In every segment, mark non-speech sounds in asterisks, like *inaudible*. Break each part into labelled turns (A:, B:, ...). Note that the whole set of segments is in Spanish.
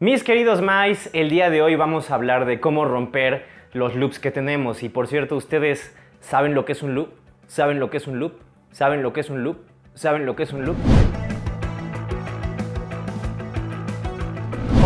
A: Mis queridos mais, el día de hoy vamos a hablar de cómo romper los loops que tenemos. Y por cierto, ustedes saben lo que es un loop, saben lo que es un loop, saben lo que es un loop, saben lo que es un loop.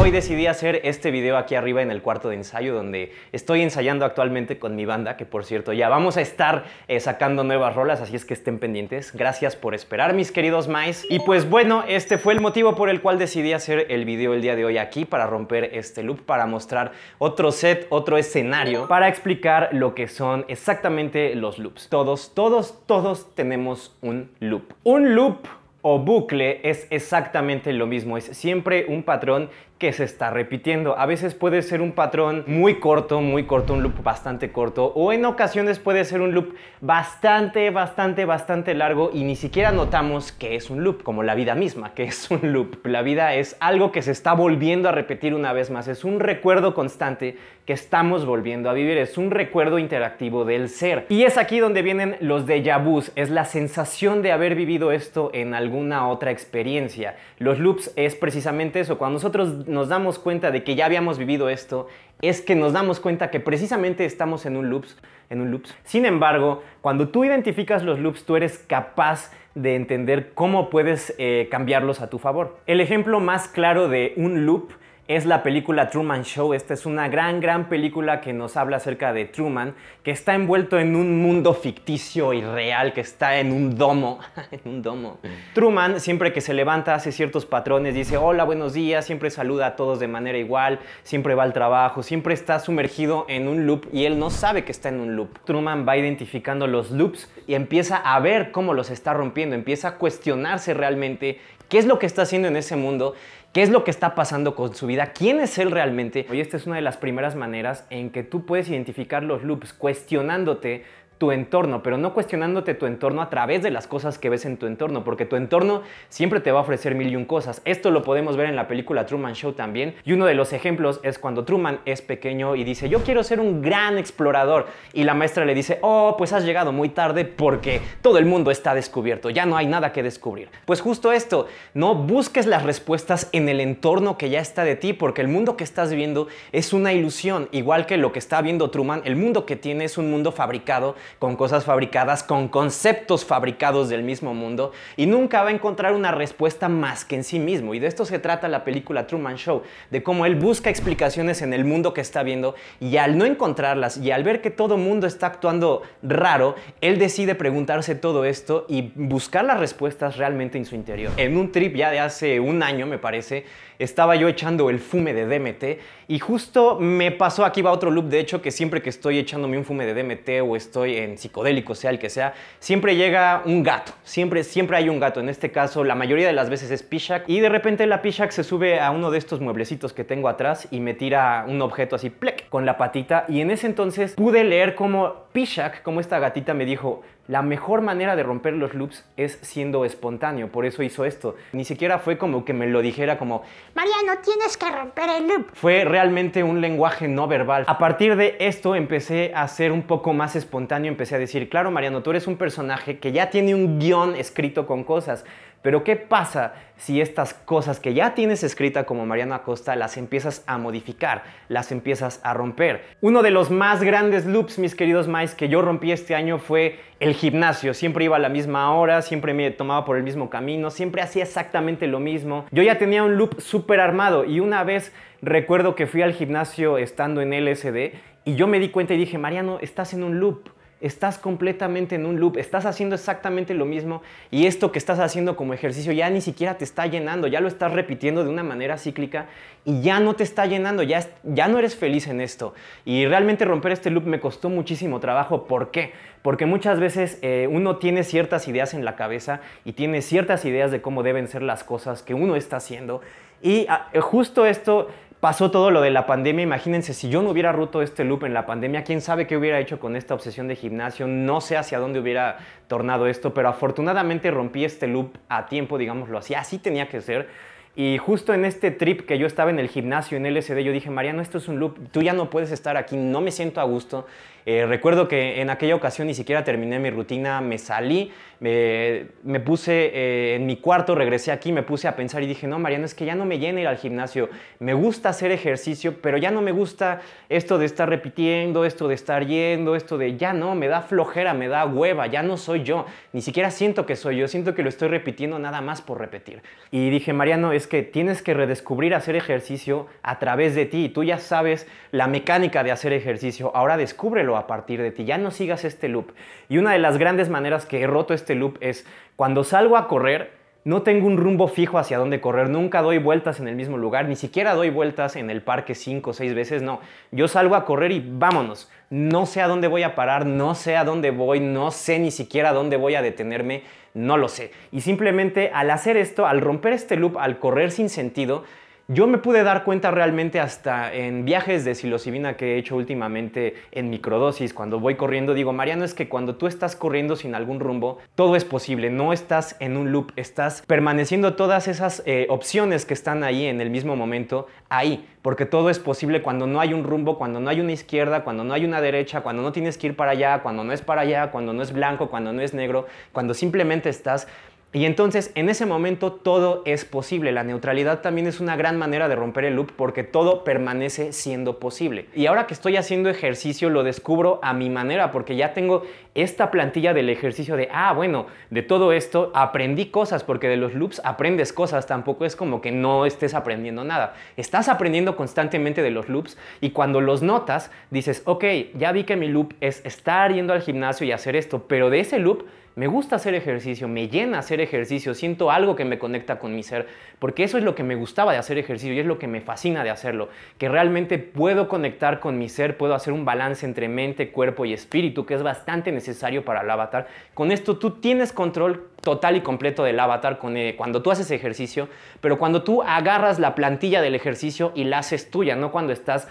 A: Hoy decidí hacer este video aquí arriba en el cuarto de ensayo donde estoy ensayando actualmente con mi banda, que por cierto ya vamos a estar eh, sacando nuevas rolas, así es que estén pendientes. Gracias por esperar mis queridos mais. Y pues bueno, este fue el motivo por el cual decidí hacer el video el día de hoy aquí para romper este loop, para mostrar otro set, otro escenario, para explicar lo que son exactamente los loops. Todos, todos, todos tenemos un loop. Un loop o bucle es exactamente lo mismo, es siempre un patrón que se está repitiendo. A veces puede ser un patrón muy corto, muy corto, un loop bastante corto, o en ocasiones puede ser un loop bastante, bastante, bastante largo y ni siquiera notamos que es un loop, como la vida misma, que es un loop. La vida es algo que se está volviendo a repetir una vez más, es un recuerdo constante que estamos volviendo a vivir, es un recuerdo interactivo del ser. Y es aquí donde vienen los déjà vus, es la sensación de haber vivido esto en alguna otra experiencia. Los loops es precisamente eso, cuando nosotros nos damos cuenta de que ya habíamos vivido esto es que nos damos cuenta que precisamente estamos en un loops, en un Sin embargo, cuando tú identificas los loops, tú eres capaz de entender cómo puedes eh, cambiarlos a tu favor. El ejemplo más claro de un loop es la película Truman Show. Esta es una gran, gran película que nos habla acerca de Truman, que está envuelto en un mundo ficticio y real, que está en un domo. *laughs* en un domo. Truman, siempre que se levanta, hace ciertos patrones, dice hola, buenos días, siempre saluda a todos de manera igual, siempre va al trabajo, siempre está sumergido en un loop y él no sabe que está en un loop. Truman va identificando los loops y empieza a ver cómo los está rompiendo, empieza a cuestionarse realmente qué es lo que está haciendo en ese mundo qué es lo que está pasando con su vida, quién es él realmente. Hoy esta es una de las primeras maneras en que tú puedes identificar los loops cuestionándote tu entorno, pero no cuestionándote tu entorno a través de las cosas que ves en tu entorno, porque tu entorno siempre te va a ofrecer mil y un cosas. Esto lo podemos ver en la película Truman Show también, y uno de los ejemplos es cuando Truman es pequeño y dice, yo quiero ser un gran explorador, y la maestra le dice, oh, pues has llegado muy tarde porque todo el mundo está descubierto, ya no hay nada que descubrir. Pues justo esto, no busques las respuestas en el entorno que ya está de ti, porque el mundo que estás viendo es una ilusión, igual que lo que está viendo Truman, el mundo que tiene es un mundo fabricado con cosas fabricadas, con conceptos fabricados del mismo mundo y nunca va a encontrar una respuesta más que en sí mismo. Y de esto se trata la película Truman Show, de cómo él busca explicaciones en el mundo que está viendo y al no encontrarlas y al ver que todo mundo está actuando raro, él decide preguntarse todo esto y buscar las respuestas realmente en su interior. En un trip ya de hace un año, me parece, estaba yo echando el fume de DMT y justo me pasó, aquí va otro loop, de hecho, que siempre que estoy echándome un fume de DMT o estoy en psicodélico, sea el que sea, siempre llega un gato, siempre, siempre hay un gato, en este caso la mayoría de las veces es Pishak y de repente la Pishak se sube a uno de estos mueblecitos que tengo atrás y me tira un objeto así, plec, con la patita y en ese entonces pude leer como Pishak, como esta gatita me dijo, la mejor manera de romper los loops es siendo espontáneo, por eso hizo esto. Ni siquiera fue como que me lo dijera como, Mariano, tienes que romper el loop. Fue realmente un lenguaje no verbal. A partir de esto empecé a ser un poco más espontáneo, empecé a decir, claro, Mariano, tú eres un personaje que ya tiene un guión escrito con cosas pero ¿qué pasa si estas cosas que ya tienes escrita como Mariano Acosta las empiezas a modificar, las empiezas a romper? Uno de los más grandes loops, mis queridos Mice, que yo rompí este año fue el gimnasio. Siempre iba a la misma hora, siempre me tomaba por el mismo camino, siempre hacía exactamente lo mismo. Yo ya tenía un loop súper armado y una vez recuerdo que fui al gimnasio estando en LSD y yo me di cuenta y dije, Mariano, estás en un loop estás completamente en un loop, estás haciendo exactamente lo mismo y esto que estás haciendo como ejercicio ya ni siquiera te está llenando, ya lo estás repitiendo de una manera cíclica y ya no te está llenando, ya, ya no eres feliz en esto. Y realmente romper este loop me costó muchísimo trabajo. ¿Por qué? Porque muchas veces eh, uno tiene ciertas ideas en la cabeza y tiene ciertas ideas de cómo deben ser las cosas que uno está haciendo. Y ah, eh, justo esto pasó todo lo de la pandemia. Imagínense, si yo no hubiera roto este loop en la pandemia, quién sabe qué hubiera hecho con esta obsesión de gimnasio. No sé hacia dónde hubiera tornado esto, pero afortunadamente rompí este loop a tiempo, digámoslo así. Así tenía que ser. Y justo en este trip que yo estaba en el gimnasio en LSD, yo dije, Mariano, esto es un loop, tú ya no puedes estar aquí, no me siento a gusto. Eh, recuerdo que en aquella ocasión ni siquiera terminé mi rutina, me salí, me, puse eh, en mi cuarto, regresé aquí, me puse a pensar y dije, no, Mariano, es que ya no me llena ir al gimnasio, me gusta hacer ejercicio, pero ya no me gusta esto de estar repitiendo, esto de estar yendo, esto de ya no, me da flojera, me da hueva, ya no soy yo, ni siquiera siento que soy yo, siento que lo estoy repitiendo nada más por repetir. Y dije, Mariano, es que tienes que redescubrir hacer ejercicio a través de ti, tú ya sabes la mecánica de hacer ejercicio, ahora descúbrelo a partir de ti, ya no sigas este loop. Y una de las grandes maneras que he roto este este loop es cuando salgo a correr, no tengo un rumbo fijo hacia dónde correr, nunca doy vueltas en el mismo lugar, ni siquiera doy vueltas en el parque cinco o seis veces, no. Yo salgo a correr y vámonos. No sé a dónde voy a parar, no sé a dónde voy, no sé ni siquiera dónde voy a detenerme, no lo sé. Y simplemente al hacer esto, al romper este loop, al correr sin sentido, yo me pude dar cuenta realmente hasta en viajes de psilocibina que he hecho últimamente en microdosis. Cuando voy corriendo, digo, Mariano, es que cuando tú estás corriendo sin algún rumbo, todo es posible. No estás en un loop, estás permaneciendo todas esas eh, opciones que están ahí en el mismo momento, ahí. Porque todo es posible cuando no hay un rumbo, cuando no hay una izquierda, cuando no hay una derecha, cuando no tienes que ir para allá, cuando no es para allá, cuando no es blanco, cuando no es negro, cuando simplemente estás y entonces en ese momento todo es posible. La neutralidad también es una gran manera de romper el loop porque todo permanece siendo posible. Y ahora que estoy haciendo ejercicio lo descubro a mi manera porque ya tengo esta plantilla del ejercicio de, ah, bueno, de todo esto aprendí cosas porque de los loops aprendes cosas. Tampoco es como que no estés aprendiendo nada. Estás aprendiendo constantemente de los loops y cuando los notas dices, ok, ya vi que mi loop es estar yendo al gimnasio y hacer esto, pero de ese loop me gusta hacer ejercicio, me llena hacer ejercicio, siento algo que me conecta con mi ser, porque eso es lo que me gustaba de hacer ejercicio y es lo que me fascina de hacerlo, que realmente puedo conectar con mi ser, puedo hacer un balance entre mente, cuerpo y espíritu, que es bastante necesario para el avatar. Con esto tú tienes control total y completo del avatar eh, cuando tú haces ejercicio, pero cuando tú agarras la plantilla del ejercicio y la haces tuya, no cuando estás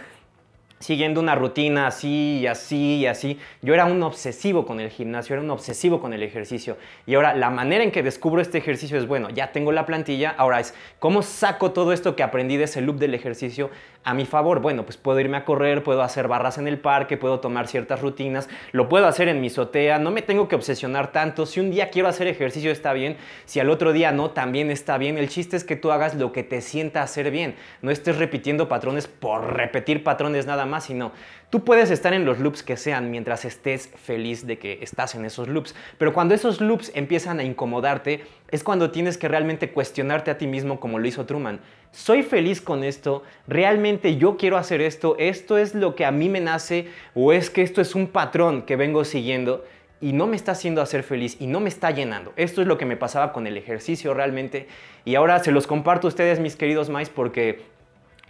A: siguiendo una rutina así y así y así. Yo era un obsesivo con el gimnasio, era un obsesivo con el ejercicio. Y ahora la manera en que descubro este ejercicio es, bueno, ya tengo la plantilla, ahora es, ¿cómo saco todo esto que aprendí de ese loop del ejercicio a mi favor? Bueno, pues puedo irme a correr, puedo hacer barras en el parque, puedo tomar ciertas rutinas, lo puedo hacer en mi azotea, no me tengo que obsesionar tanto. Si un día quiero hacer ejercicio está bien, si al otro día no, también está bien. El chiste es que tú hagas lo que te sienta hacer bien, no estés repitiendo patrones por repetir patrones nada más más, no, tú puedes estar en los loops que sean mientras estés feliz de que estás en esos loops. Pero cuando esos loops empiezan a incomodarte, es cuando tienes que realmente cuestionarte a ti mismo como lo hizo Truman. ¿Soy feliz con esto? ¿Realmente yo quiero hacer esto? ¿Esto es lo que a mí me nace? ¿O es que esto es un patrón que vengo siguiendo? y no me está haciendo hacer feliz y no me está llenando. Esto es lo que me pasaba con el ejercicio realmente. Y ahora se los comparto a ustedes, mis queridos mais, porque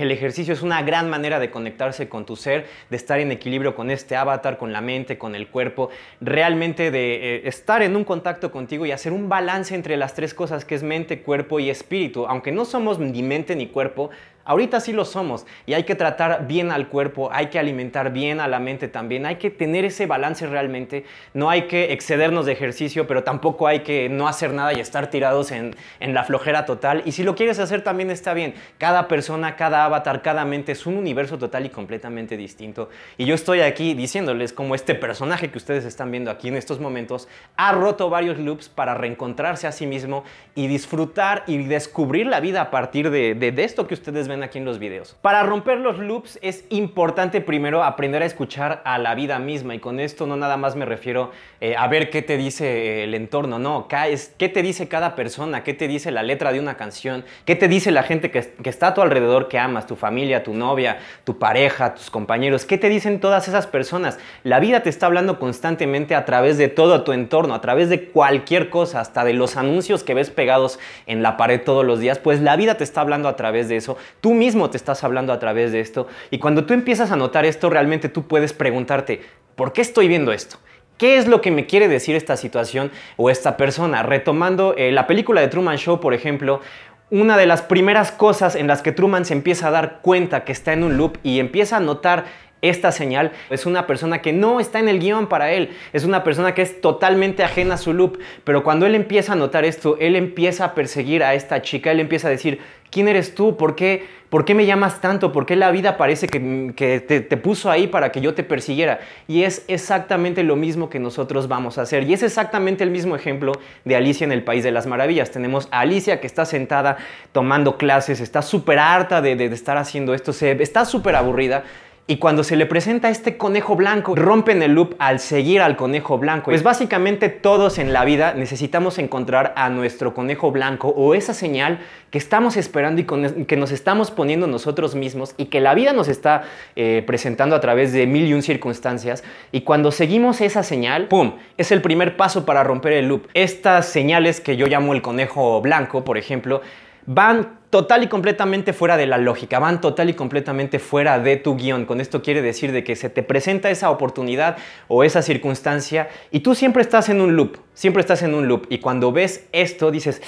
A: el ejercicio es una gran manera de conectarse con tu ser, de estar en equilibrio con este avatar, con la mente, con el cuerpo, realmente de eh, estar en un contacto contigo y hacer un balance entre las tres cosas que es mente, cuerpo y espíritu. Aunque no somos ni mente ni cuerpo, Ahorita sí lo somos y hay que tratar bien al cuerpo, hay que alimentar bien a la mente también, hay que tener ese balance realmente, no hay que excedernos de ejercicio, pero tampoco hay que no hacer nada y estar tirados en, en la flojera total. Y si lo quieres hacer también está bien, cada persona, cada avatar, cada mente es un universo total y completamente distinto. Y yo estoy aquí diciéndoles como este personaje que ustedes están viendo aquí en estos momentos ha roto varios loops para reencontrarse a sí mismo y disfrutar y descubrir la vida a partir de, de, de esto que ustedes ven aquí en los videos. Para romper los loops es importante primero aprender a escuchar a la vida misma y con esto no nada más me refiero eh, a ver qué te dice eh, el entorno, no, qué te dice cada persona, qué te dice la letra de una canción, qué te dice la gente que está a tu alrededor que amas, tu familia, tu novia, tu pareja, tus compañeros, qué te dicen todas esas personas. La vida te está hablando constantemente a través de todo tu entorno, a través de cualquier cosa, hasta de los anuncios que ves pegados en la pared todos los días, pues la vida te está hablando a través de eso Tú mismo te estás hablando a través de esto y cuando tú empiezas a notar esto, realmente tú puedes preguntarte, ¿por qué estoy viendo esto? ¿Qué es lo que me quiere decir esta situación o esta persona? Retomando eh, la película de Truman Show, por ejemplo, una de las primeras cosas en las que Truman se empieza a dar cuenta que está en un loop y empieza a notar esta señal es una persona que no está en el guión para él, es una persona que es totalmente ajena a su loop, pero cuando él empieza a notar esto, él empieza a perseguir a esta chica, él empieza a decir, ¿Quién eres tú? ¿Por qué, ¿Por qué me llamas tanto? ¿Por qué la vida parece que, te, puso ahí para que yo te persiguiera? Y es exactamente lo mismo que nosotros vamos a hacer. Y es exactamente el mismo ejemplo de Alicia en el País de las Maravillas. Tenemos a Alicia que está sentada tomando clases, está súper harta de, estar haciendo esto, se, está súper aburrida y cuando se le presenta este conejo blanco, rompen el loop al seguir al conejo blanco. Pues básicamente todos en la vida necesitamos encontrar a nuestro conejo blanco o esa señal que estamos esperando y que nos estamos poniendo nosotros mismos y que la vida nos está eh, presentando a través de mil y un circunstancias. Y cuando seguimos esa señal, ¡pum! Es el primer paso para romper el loop. Estas señales que yo llamo el conejo blanco, por ejemplo, van total y completamente fuera de la lógica, van total y completamente fuera de tu guión. Con esto quiere decir de que se te presenta esa oportunidad o esa circunstancia y tú siempre estás en un loop, siempre estás en un loop. Y cuando ves esto dices,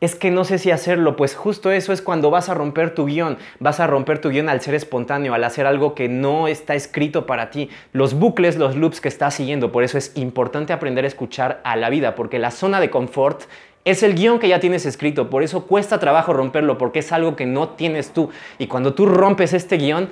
A: es que no sé si hacerlo, pues justo eso es cuando vas a romper tu guión, vas a romper tu guión al ser espontáneo, al hacer algo que no está escrito para ti, los bucles, los loops que estás siguiendo, por eso es importante aprender a escuchar a la vida, porque la zona de confort es el guión que ya tienes escrito, por eso cuesta trabajo romperlo, porque es algo que no tienes tú. Y cuando tú rompes este guión,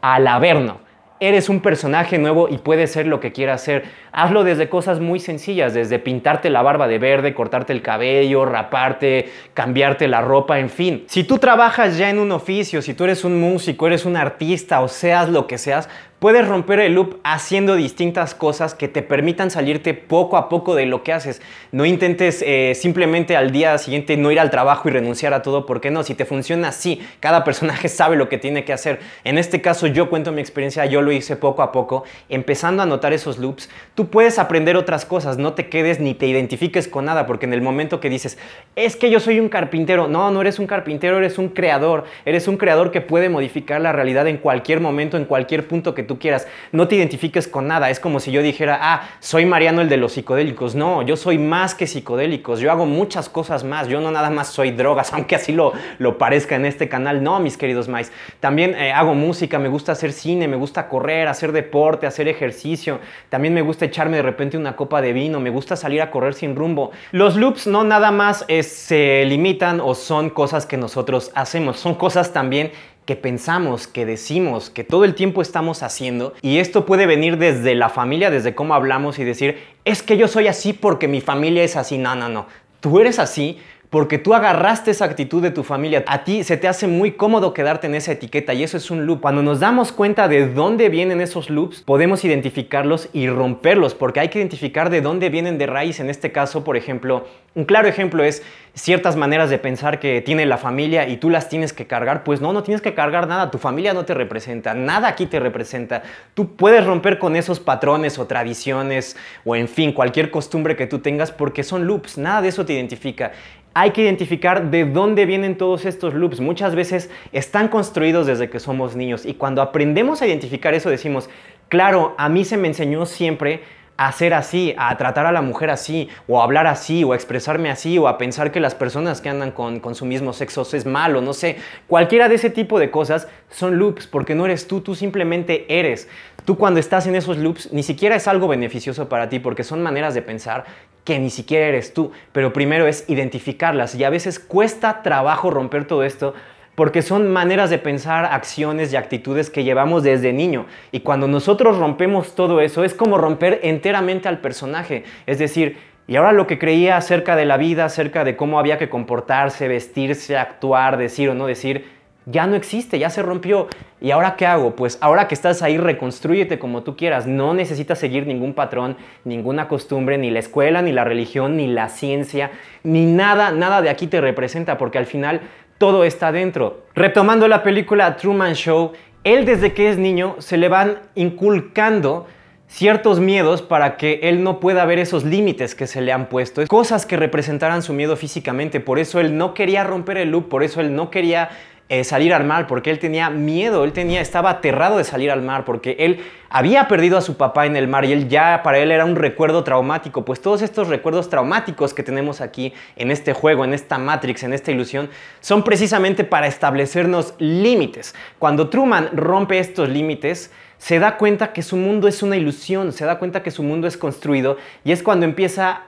A: al averno. Eres un personaje nuevo y puedes ser lo que quieras hacer. Hazlo desde cosas muy sencillas, desde pintarte la barba de verde, cortarte el cabello, raparte, cambiarte la ropa, en fin. Si tú trabajas ya en un oficio, si tú eres un músico, eres un artista o seas lo que seas, Puedes romper el loop haciendo distintas cosas que te permitan salirte poco a poco de lo que haces. No intentes eh, simplemente al día siguiente no ir al trabajo y renunciar a todo, porque no, si te funciona así, cada personaje *laughs* sabe lo que tiene que hacer. En este caso yo cuento mi experiencia, yo lo hice poco a poco, empezando a notar esos loops, tú puedes aprender otras cosas, no te quedes ni te identifiques con nada, porque en el momento que dices, es que yo soy un carpintero, no, no eres un carpintero, eres un creador, eres un creador que puede modificar la realidad en cualquier momento, en cualquier punto que tú quieras. No te identifiques con nada. Es como si yo dijera, ah, soy Mariano el de los psicodélicos. No, yo soy más que psicodélicos. Yo hago muchas cosas más. Yo no nada más soy drogas, *laughs* aunque así lo, lo parezca en este canal. No, mis queridos mais. También eh, hago música, me gusta hacer cine, me gusta correr, hacer deporte, hacer ejercicio. También me gusta echarme de repente una copa de vino. Me gusta salir a correr sin rumbo. Los loops no nada más eh, se limitan o son cosas que nosotros hacemos. Son cosas también que pensamos, que decimos, que todo el tiempo estamos haciendo. Y esto puede venir desde la familia, desde cómo hablamos y decir, es que yo soy así porque mi familia es así. No, no, no. Tú eres así porque tú agarraste esa actitud de tu familia. A ti se te hace muy cómodo quedarte en esa etiqueta y eso es un loop. Cuando nos damos cuenta de dónde vienen esos loops, podemos identificarlos y romperlos, porque hay que identificar de dónde vienen de raíz. En este caso, por ejemplo, un claro ejemplo es ciertas maneras de pensar que tiene la familia y tú las tienes que cargar. Pues no, no tienes que cargar nada. Tu familia no te representa, nada aquí te representa. Tú puedes romper con esos patrones o tradiciones o en fin, cualquier costumbre que tú tengas porque son loops. Nada de eso te identifica hay que identificar de dónde vienen todos estos loops. Muchas veces están construidos desde que somos niños y cuando aprendemos a identificar eso decimos, claro, a mí se me enseñó siempre a ser así, a tratar a la mujer así, o a hablar así, o a expresarme así, o a pensar que las personas que andan con, su mismo sexo es malo, no sé. Cualquiera de ese tipo de cosas son loops, porque no eres tú, tú simplemente eres. Tú cuando estás en esos loops, ni siquiera es algo beneficioso para ti, porque son maneras de pensar que ni siquiera eres tú, pero primero es identificarlas y a veces cuesta trabajo romper todo esto porque son maneras de pensar, acciones y actitudes que llevamos desde niño. Y cuando nosotros rompemos todo eso, es como romper enteramente al personaje. Es decir, y ahora lo que creía acerca de la vida, acerca de cómo había que comportarse, vestirse, actuar, decir o no decir, ya no existe, ya se rompió. ¿Y ahora qué hago? Pues ahora que estás ahí, reconstrúyete como tú quieras. No necesitas seguir ningún patrón, ninguna costumbre, ni la escuela, ni la religión, ni la ciencia, ni nada, nada de aquí te representa, porque al final todo está dentro. Retomando la película Truman Show, él desde que es niño se le van inculcando ciertos miedos para que él no pueda ver esos límites que se le han puesto, cosas que representaran su miedo físicamente, por eso él no quería romper el loop, por eso él no quería eh, salir al mar, porque él tenía miedo, él tenía, estaba aterrado de salir al mar, porque él había perdido a su papá en el mar y él ya para él era un recuerdo traumático. Pues todos estos recuerdos traumáticos que tenemos aquí en este juego, en esta Matrix, en esta ilusión, son precisamente para establecernos límites. Cuando Truman rompe estos límites, se da cuenta que su mundo es una ilusión, se da cuenta que su mundo es construido y es cuando empieza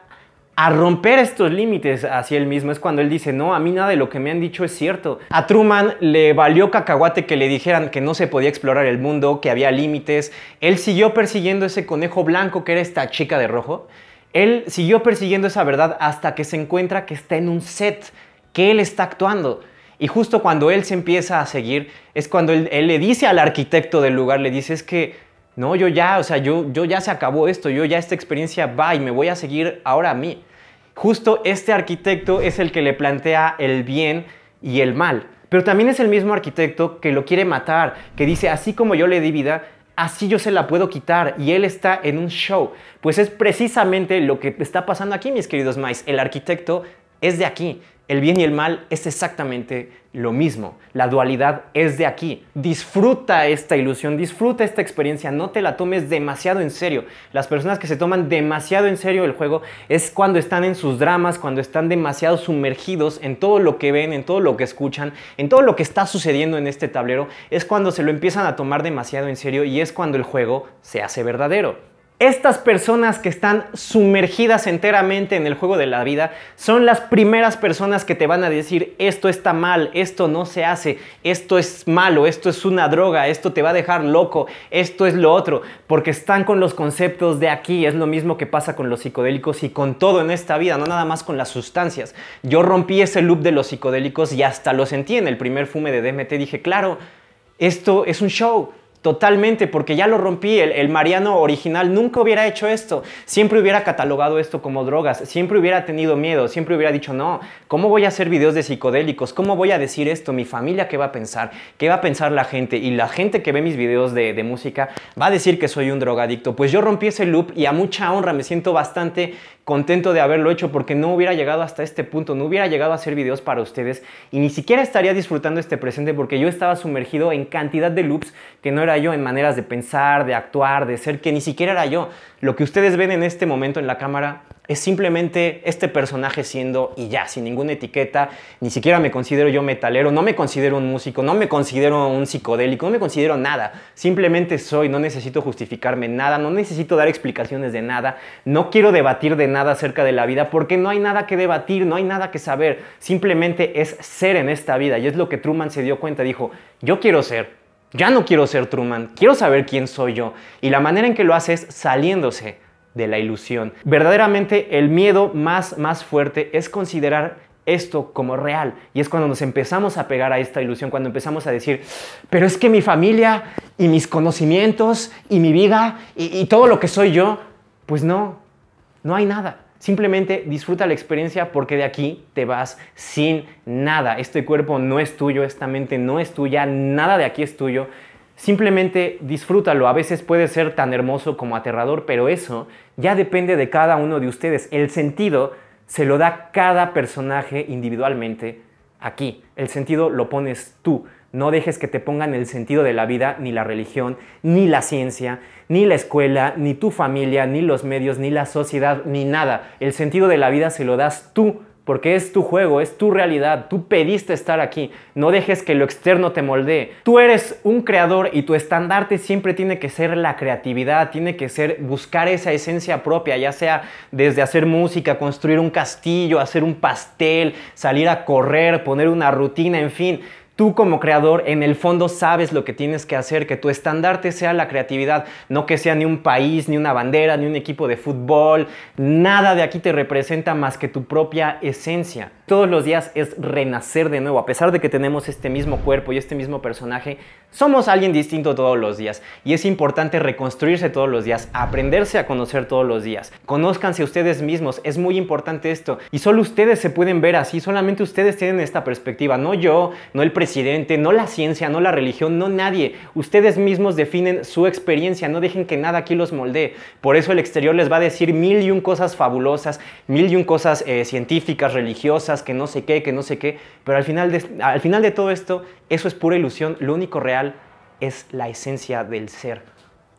A: a romper estos límites hacia él mismo. Es cuando él dice, no, a mí nada de lo que me han dicho es cierto. A Truman le valió cacahuate que le dijeran que no se podía explorar el mundo, que había límites. Él siguió persiguiendo ese conejo blanco que era esta chica de rojo. Él siguió persiguiendo esa verdad hasta que se encuentra que está en un set, que él está actuando. Y justo cuando él se empieza a seguir, es cuando él, le dice al arquitecto del lugar, le dice, es que no, yo ya, o sea, yo, yo ya se acabó esto, yo ya esta experiencia va y me voy a seguir ahora a mí. Justo este arquitecto es el que le plantea el bien y el mal. Pero también es el mismo arquitecto que lo quiere matar, que dice, así como yo le di vida, así yo se la puedo quitar y él está en un show. Pues es precisamente lo que está pasando aquí, mis queridos mice. El arquitecto es de aquí, el bien y el mal es exactamente lo mismo. La dualidad es de aquí. Disfruta esta ilusión, disfruta esta experiencia, no te la tomes demasiado en serio. Las personas que se toman demasiado en serio el juego es cuando están en sus dramas, cuando están demasiado sumergidos en todo lo que ven, en todo lo que escuchan, en todo lo que está sucediendo en este tablero, es cuando se lo empiezan a tomar demasiado en serio y es cuando el juego se hace verdadero. Estas personas que están sumergidas enteramente en el juego de la vida son las primeras personas que te van a decir esto está mal, esto no se hace, esto es malo, esto es una droga, esto te va a dejar loco, esto es lo otro, porque están con los conceptos de aquí, es lo mismo que pasa con los psicodélicos y con todo en esta vida, no nada más con las sustancias. Yo rompí ese loop de los psicodélicos y hasta lo sentí en el primer fume de DMT, dije, claro, esto es un show, Totalmente, porque ya lo rompí, el, Mariano original nunca hubiera hecho esto, siempre hubiera catalogado esto como drogas, siempre hubiera tenido miedo, siempre hubiera dicho, no, ¿cómo voy a hacer videos de psicodélicos? ¿Cómo voy a decir esto? ¿Mi familia qué va a pensar? ¿Qué va a pensar la gente? Y la gente que ve mis videos de, de música va a decir que soy un drogadicto. Pues yo rompí ese loop y a mucha honra me siento bastante contento de haberlo hecho porque no hubiera llegado hasta este punto, no hubiera llegado a hacer videos para ustedes y ni siquiera estaría disfrutando este presente porque yo estaba sumergido en cantidad de loops que no era yo, en maneras de pensar, de actuar, de ser, que ni siquiera era yo. Lo que ustedes ven en este momento en la cámara es simplemente este personaje siendo y ya, sin ninguna etiqueta, ni siquiera me considero yo metalero, no me considero un músico, no me considero un psicodélico, no me considero nada. Simplemente soy, no necesito justificarme nada, no necesito dar explicaciones de nada, no quiero debatir de nada acerca de la vida porque no hay nada que debatir, no hay nada que saber, simplemente es ser en esta vida y es lo que Truman se dio cuenta, dijo, yo quiero ser, ya no quiero ser Truman, quiero saber quién soy yo. Y la manera en que lo hace es saliéndose de la ilusión. Verdaderamente el miedo más, más fuerte es considerar esto como real. Y es cuando nos empezamos a pegar a esta ilusión, cuando empezamos a decir, pero es que mi familia y mis conocimientos y mi vida y, todo lo que soy yo, pues no, no hay nada. Simplemente disfruta la experiencia porque de aquí te vas sin nada. Este cuerpo no es tuyo, esta mente no es tuya, nada de aquí es tuyo. Simplemente disfrútalo, a veces puede ser tan hermoso como aterrador, pero eso ya depende de cada uno de ustedes. El sentido se lo da cada personaje individualmente aquí. El sentido lo pones tú. No dejes que te pongan el sentido de la vida, ni la religión, ni la ciencia, ni la escuela, ni tu familia, ni los medios, ni la sociedad, ni nada. El sentido de la vida se lo das tú porque es tu juego, es tu realidad, tú pediste estar aquí, no dejes que lo externo te moldee. Tú eres un creador y tu estandarte siempre tiene que ser la creatividad, tiene que ser buscar esa esencia propia, ya sea desde hacer música, construir un castillo, hacer un pastel, salir a correr, poner una rutina, en fin. Tú como creador en el fondo sabes lo que tienes que hacer, que tu estandarte sea la creatividad, no que sea ni un país, ni una bandera, ni un equipo de fútbol, nada de aquí te representa más que tu propia esencia. Todos los días es renacer de nuevo. A pesar de que tenemos este mismo cuerpo y este mismo personaje, somos alguien distinto todos los días. Y es importante reconstruirse todos los días, aprenderse a conocer todos los días. Conózcanse ustedes mismos, es muy importante esto. Y solo ustedes se pueden ver así, solamente ustedes tienen esta perspectiva. No yo, no el presidente, no la ciencia, no la religión, no nadie. Ustedes mismos definen su experiencia, no dejen que nada aquí los moldee. Por eso el exterior les va a decir mil y un cosas fabulosas, mil y un cosas eh, científicas, religiosas que no sé qué, que no sé qué, pero al final de, al final de todo esto, eso es pura ilusión, lo único real es la esencia del ser.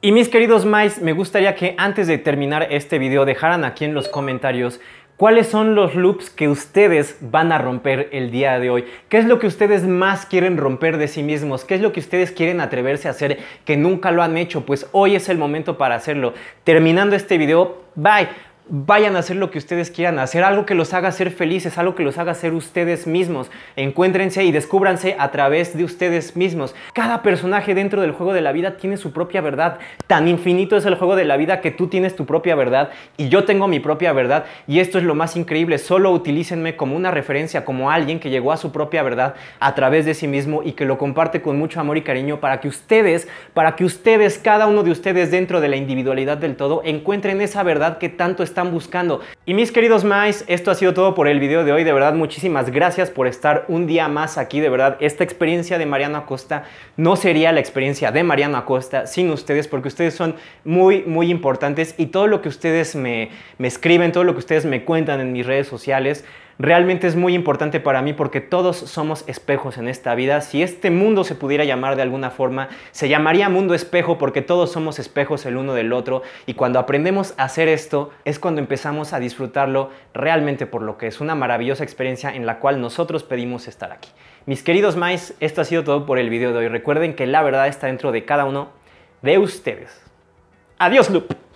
A: Y mis queridos mais, me gustaría que antes de terminar este video dejaran aquí en los comentarios cuáles son los loops que ustedes van a romper el día de hoy. ¿Qué es lo que ustedes más quieren romper de sí mismos? ¿Qué es lo que ustedes quieren atreverse a hacer que nunca lo han hecho? Pues hoy es el momento para hacerlo. Terminando este video, bye. Vayan a hacer lo que ustedes quieran, hacer algo que los haga ser felices, algo que los haga ser ustedes mismos. Encuéntrense y descúbranse a través de ustedes mismos. Cada personaje dentro del juego de la vida tiene su propia verdad. Tan infinito es el juego de la vida que tú tienes tu propia verdad y yo tengo mi propia verdad. Y esto es lo más increíble. Solo utilícenme como una referencia, como alguien que llegó a su propia verdad a través de sí mismo y que lo comparte con mucho amor y cariño para que ustedes, para que ustedes, cada uno de ustedes dentro de la individualidad del todo, encuentren esa verdad que tanto está buscando. Y mis queridos mais, esto ha sido todo por el video de hoy. De verdad, muchísimas gracias por estar un día más aquí. De verdad, esta experiencia de Mariano Acosta no sería la experiencia de Mariano Acosta sin ustedes, porque ustedes son muy, muy importantes y todo lo que ustedes me escriben, todo lo que ustedes me cuentan en mis redes sociales, realmente es muy importante para mí porque todos somos espejos en esta vida. Si este mundo se pudiera llamar de alguna forma, se llamaría mundo espejo porque todos somos espejos el uno del otro y cuando aprendemos a hacer esto es cuando empezamos a disfrutarlo realmente por lo que es una maravillosa experiencia en la cual nosotros pedimos estar aquí. Mis queridos mais, esto ha sido todo por el video de hoy. Recuerden que la verdad está dentro de cada uno de ustedes. Adiós, Loop.